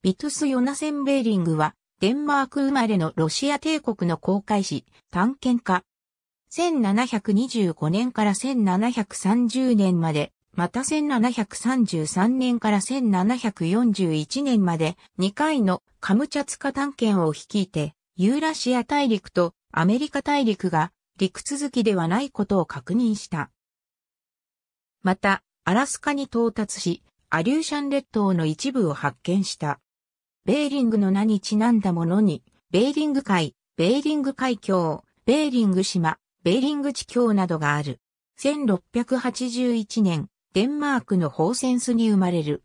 ビトゥス・ヨナセン・ベーリングは、デンマーク生まれのロシア帝国の航海士、探検家。1725年から1730年まで、また1733年から1741年まで2回のカムチャツカ探検を率いて、ユーラシア大陸とアメリカ大陸が陸続きではないことを確認した。また、アラスカに到達し、アリューシャン列島の一部を発見した。ベーリングの名にちなんだものに、ベーリング海、ベーリング海峡、ベーリング島、ベーリング地峡などがある。1681年、デンマークのホーセンスに生まれる。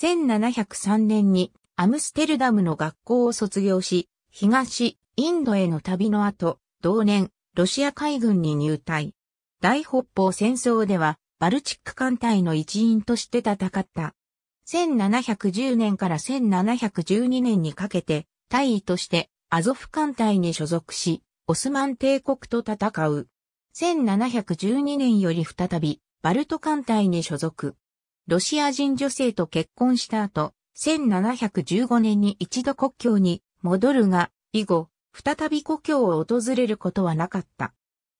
1703年にアムステルダムの学校を卒業し、東、インドへの旅の後、同年、ロシア海軍に入隊。大北方戦争では、バルチック艦隊の一員として戦った。1710年から1712年にかけて、大尉としてアゾフ艦隊に所属し、オスマン帝国と戦う。1712年より再び、バルト艦隊に所属。ロシア人女性と結婚した後、1715年に一度国境に戻るが、以後、再び故郷を訪れることはなかった。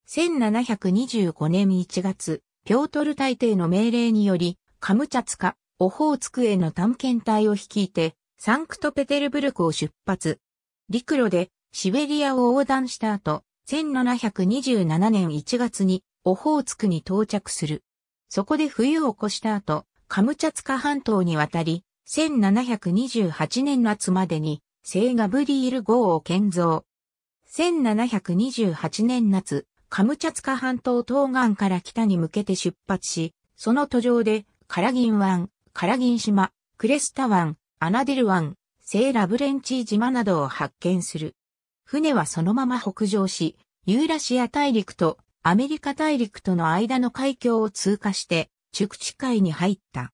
1725年1月、ピョートル大帝の命令により、カムチャツカ、オホーツクへの探検隊を率いて、サンクトペテルブルクを出発。陸路でシベリアを横断した後、1727年1月にオホーツクに到着する。そこで冬を越した後、カムチャツカ半島に渡り、1728年夏までに聖ガブリール号を建造。1728年夏、カムチャツカ半島東岸から北に向けて出発し、その途上でカラギン湾、カラギン島、クレスタ湾、アナデル湾、セーラブレンチー島などを発見する。船はそのまま北上し、ユーラシア大陸とアメリカ大陸との間の海峡を通過して、築地海に入った。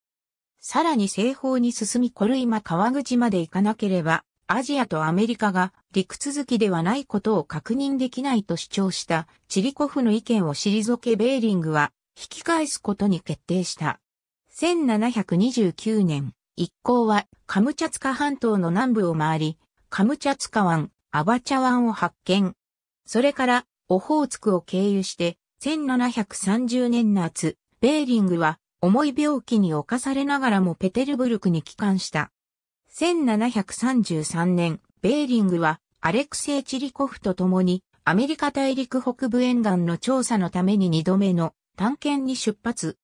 さらに西方に進みコルイマ川口まで行かなければ、アジアとアメリカが陸続きではないことを確認できないと主張したチリコフの意見を退けベーリングは引き返すことに決定した。1729年、一行はカムチャツカ半島の南部を回り、カムチャツカ湾、アバチャ湾を発見。それから、オホーツクを経由して、1730年夏、ベーリングは重い病気に侵されながらもペテルブルクに帰還した。1733年、ベーリングはアレクセイ・チリコフと共にアメリカ大陸北部沿岸の調査のために二度目の探検に出発。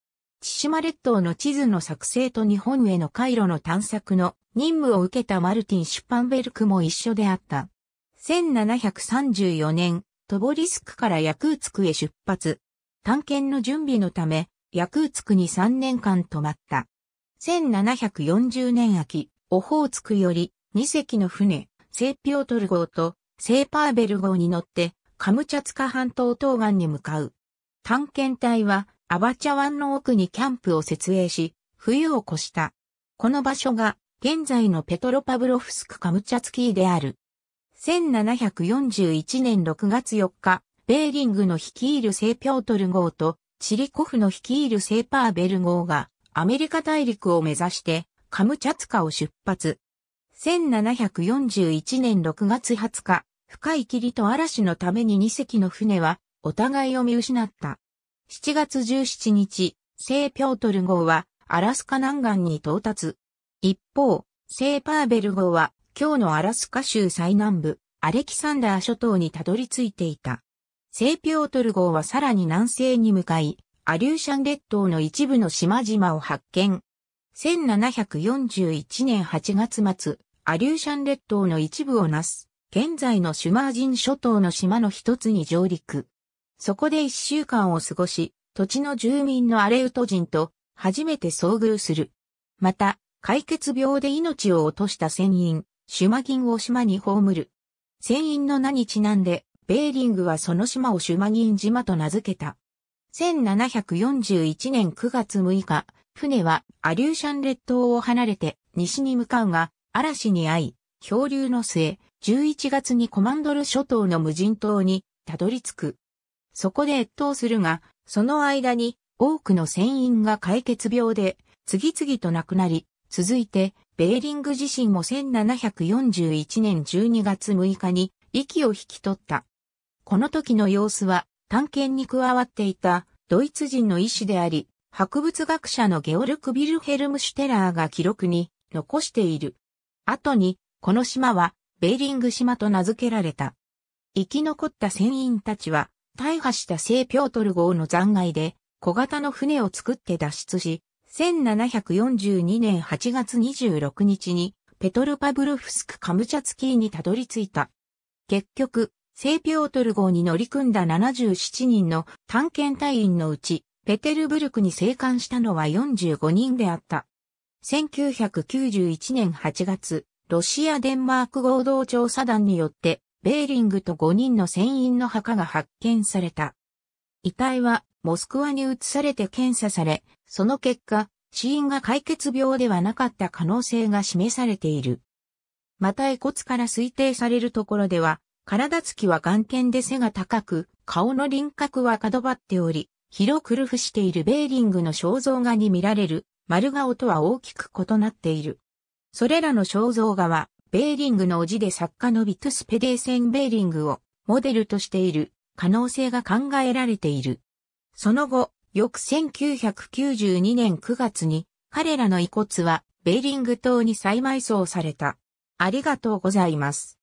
千島列島の地図の作成と日本への回路の探索の任務を受けたマルティン・シュパンベルクも一緒であった。1734年、トボリスクからヤクーツクへ出発。探検の準備のため、ヤクーツクに3年間泊まった。1740年秋、オホーツクより2隻の船、セーピオトル号とセーパーベル号に乗って、カムチャツカ半島東岸に向かう。探検隊はアバチャ湾の奥にキャンプを設営し、冬を越した。この場所が、現在のペトロパブロフスクカムチャツキーである。1741年6月4日、ベーリングの率いる聖ピョートル号と、チリコフの率いる聖パーベル号が、アメリカ大陸を目指して、カムチャツカを出発。1741年6月20日、深い霧と嵐のために2隻の船は、お互いを見失った。7月17日、聖ピョートル号はアラスカ南岸に到達。一方、聖パーベル号は今日のアラスカ州最南部、アレキサンダー諸島にたどり着いていた。聖ピョートル号はさらに南西に向かい、アリューシャン列島の一部の島々を発見。1741年8月末、アリューシャン列島の一部をなす、現在のシュマージン諸島の島の一つに上陸。そこで一週間を過ごし、土地の住民のアレウト人と初めて遭遇する。また、解決病で命を落とした船員、シュマギンを島に葬る。船員の名にちなんで、ベーリングはその島をシュマギン島と名付けた。1741年9月6日、船はアリューシャン列島を離れて西に向かうが、嵐に遭い、漂流の末、11月にコマンドル諸島の無人島にたどり着く。そこで越冬するが、その間に多くの船員が解決病で次々と亡くなり、続いてベーリング自身も1741年12月6日に息を引き取った。この時の様子は探検に加わっていたドイツ人の医師であり、博物学者のゲオルク・ビルヘルム・シュテラーが記録に残している。後に、この島はベーリング島と名付けられた。生き残った船員たちは、大破した聖ピョートル号の残骸で小型の船を作って脱出し、1742年8月26日にペトルパブロフスクカムチャツキーにたどり着いた。結局、聖ピョートル号に乗り組んだ77人の探検隊員のうち、ペテルブルクに生還したのは45人であった。1991年8月、ロシア・デンマーク合同調査団によってベーリングと5人の船員の墓が発見された。遺体はモスクワに移されて検査され、その結果、死因が解決病ではなかった可能性が示されている。また遺骨から推定されるところでは、体つきは眼見で背が高く、顔の輪郭は角張っており、広くるふしているベーリングの肖像画に見られる丸顔とは大きく異なっている。それらの肖像画はベーリングの叔父で作家のビトス・ペデーセン・ベーリングをモデルとしている可能性が考えられている。その後、翌1992年9月に彼らの遺骨はベーリング島に再埋葬された。ありがとうございます。